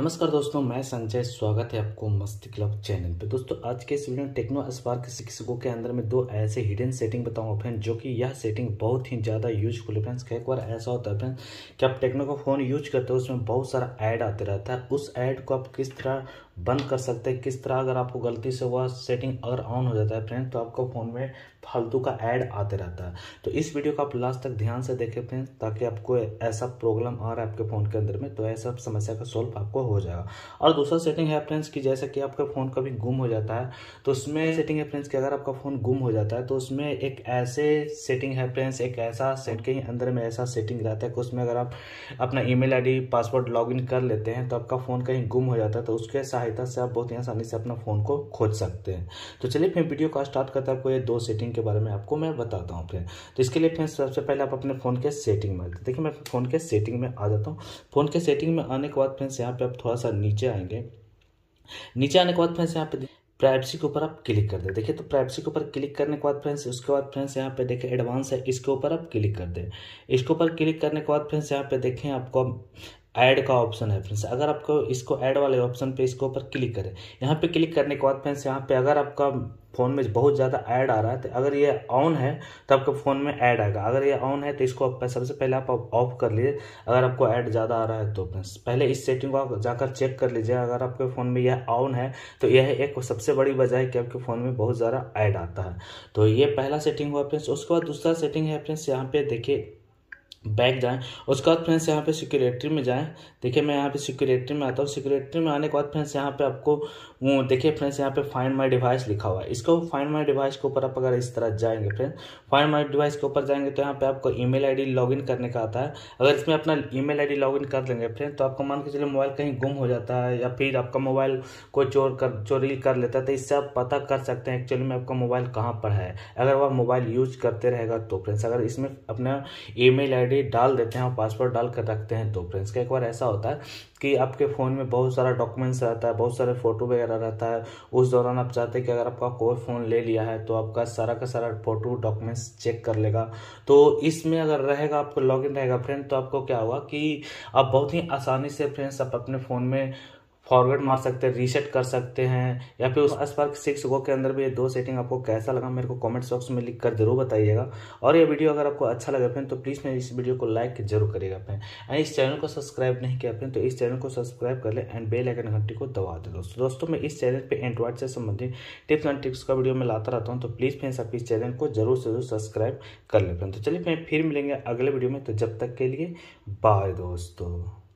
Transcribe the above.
नमस्कार दोस्तों मैं संजय स्वागत है आपको मस्ती क्लब चैनल पे दोस्तों आज के इस वीडियो में टेक्नो स्पार्क शिक्षकों के अंदर में दो ऐसे हिडन सेटिंग बताऊंगा फ्रेंड जो कि यह सेटिंग बहुत ही ज़्यादा यूजफुल है फ्रेंड्स कई बार ऐसा होता है फ्रेंड्स कि आप टेक्नो का फ़ोन यूज करते हो उसमें बहुत सारा ऐड आते रहता है उस ऐड को आप किस तरह बंद कर सकते हैं किस तरह अगर आपको गलती से हुआ सेटिंग अगर ऑन हो जाता है फ्रेंड्स तो आपका फ़ोन में फालतू का ऐड आते रहता है तो इस वीडियो को आप लास्ट तक ध्यान से देखें फ्रेंड्स ताकि आपको ऐसा प्रॉब्लम आ रहा है आपके फ़ोन के अंदर में तो ऐसा समस्या का सॉल्व आपको हो जाएगा और दूसरा सेटिंग है फ्रेंड्स की जैसे कि आपका फ़ोन कभी गुम हो जाता है तो उसमें सेटिंग है फ्रेंड्स कि अगर आपका फ़ोन गुम हो जाता है तो उसमें एक ऐसे सेटिंग है फ्रेंड्स एक ऐसा सेट के अंदर में ऐसा सेटिंग रहता है कि उसमें अगर आप अपना ई मेल पासवर्ड लॉग कर लेते हैं तो आपका फ़ोन कहीं गुम हो जाता है तो उसके साथ सहायता से आप बहुत ही आसानी से अपना फ़ोन को खोज सकते हैं तो चलिए फिर वीडियो का स्टार्ट करते हैं आपको ये दो सेटिंग के बारे में आपको मैं बताता हूँ फिर तो इसके लिए फिर सबसे पहले आप अपने फ़ोन के सेटिंग में देखिए मैं फ़ोन के सेटिंग में आ जाता हूँ फ़ोन के सेटिंग में आने के बाद फ्रेंड्स यहाँ पर आप थोड़ा सा नीचे आएंगे नीचे आने के बाद फ्रेंड्स यहाँ पर प्राइवेसी के ऊपर आप क्लिक कर दे देखिए तो प्राइवेसी के ऊपर क्लिक करने के बाद फ्रेंड्स उसके बाद फ्रेंड्स यहाँ पे देखें एडवांस है इसके ऊपर आप क्लिक कर दे इसके ऊपर क्लिक करने के बाद फ्रेंड्स यहाँ पे देखें आपको ऐड का ऑप्शन है फ्रेंड्स अगर आपको इसको ऐड वाले ऑप्शन पे इसके ऊपर क्लिक करें यहाँ पे क्लिक करने के बाद फ्रेंड्स यहाँ पे अगर आपका फ़ोन में बहुत ज़्यादा ऐड आ रहा है तो अगर ये ऑन है तो आपके फ़ोन में ऐड आएगा अगर ये ऑन है तो इसको आप सबसे पहले आप ऑफ कर लीजिए अगर आपको ऐड ज़्यादा आ रहा है तो फ्रेंड्स पहले इस सेटिंग को आप जाकर चेक कर लीजिए अगर आपके फ़ोन में यह ऑन है तो यह एक सबसे बड़ी वजह है कि आपके फ़ोन में बहुत ज़्यादा ऐड आता है तो ये पहला सेटिंग हुआ फ्रेंड्स उसके बाद दूसरा सेटिंग है फ्रेंड्स यहाँ पे देखिए बैग जाएँ उसके बाद फ्रेंड्स यहाँ पे सिक्योरिटी में जाएँ देखिए मैं यहाँ पे सिक्योरिटी में आता हूँ सिक्योरिटी में आने के बाद फ्रेंड्स यहाँ पे आपको देखिए फ्रेंड्स यहाँ पे फाइंड माय डिवाइस लिखा हुआ है इसको फाइंड माय डिवाइस के ऊपर आप अगर इस तरह जाएंगे फ्रेंड्स फाइंड माय डिवाइस के ऊपर जाएंगे तो यहाँ पे आपको ई मेल लॉगिन करने का आता है अगर इसमें अपना ई मेल लॉगिन कर लेंगे फ्रेंड तो आपका मान के चलिए मोबाइल कहीं गुम हो जाता है या फिर आपका मोबाइल कोई चोर कर चोरी कर लेता है तो इससे आप पता कर सकते हैं एक्चुअली में आपका मोबाइल कहाँ पर है अगर वह मोबाइल यूज करते रहेगा तो फ्रेंड्स अगर इसमें अपना ई मेल आईडी डाल देते हैं और पासवर्ड डाल कर रखते हैं तो फ्रेंड्स का एक बार ऐसा होता है कि आपके फ़ोन में बहुत सारा डॉक्यूमेंट्स रहता है बहुत सारे फ़ोटो वगैरह रहता है उस दौरान आप चाहते हैं कि अगर आपका कोई फ़ोन ले लिया है तो आपका सारा का सारा फ़ोटो डॉक्यूमेंट्स चेक कर लेगा तो इसमें अगर रहेगा आपको लॉग रहेगा फ्रेंड तो आपको क्या होगा कि आप बहुत ही आसानी से फ्रेंड्स आप अपने फ़ोन में फॉरवर्ड मार सकते हैं रीसेट कर सकते हैं या फिर उस स्पार्क सिक्स गो के अंदर भी ये दो सेटिंग आपको कैसा लगा मेरे को कमेंट बॉक्स में लिखकर जरूर बताइएगा और ये वीडियो अगर आपको अच्छा लगे फिर तो प्लीज़ मेरे इस वीडियो को लाइक जरूर करिएगा फिर एंड इस चैनल को सब्सक्राइब नहीं किया फिर तो इस चैनल को सब्सक्राइब कर ले एंड बेल आइकन घंटी को दबा दे दोस्तों दोस्तों मैं इस चैनल पर एंड्रॉइड से संबंधित टिप्स एंड ट्रिक्स का वीडियो में लाता रहता हूँ तो प्लीज़ फ्रेंड्स आप इस चैनल को जरूर से जरूर सब्सक्राइब कर ले फिर तो चलिए फिर मिलेंगे अगले वीडियो में तो जब तक के लिए बाय दोस्तों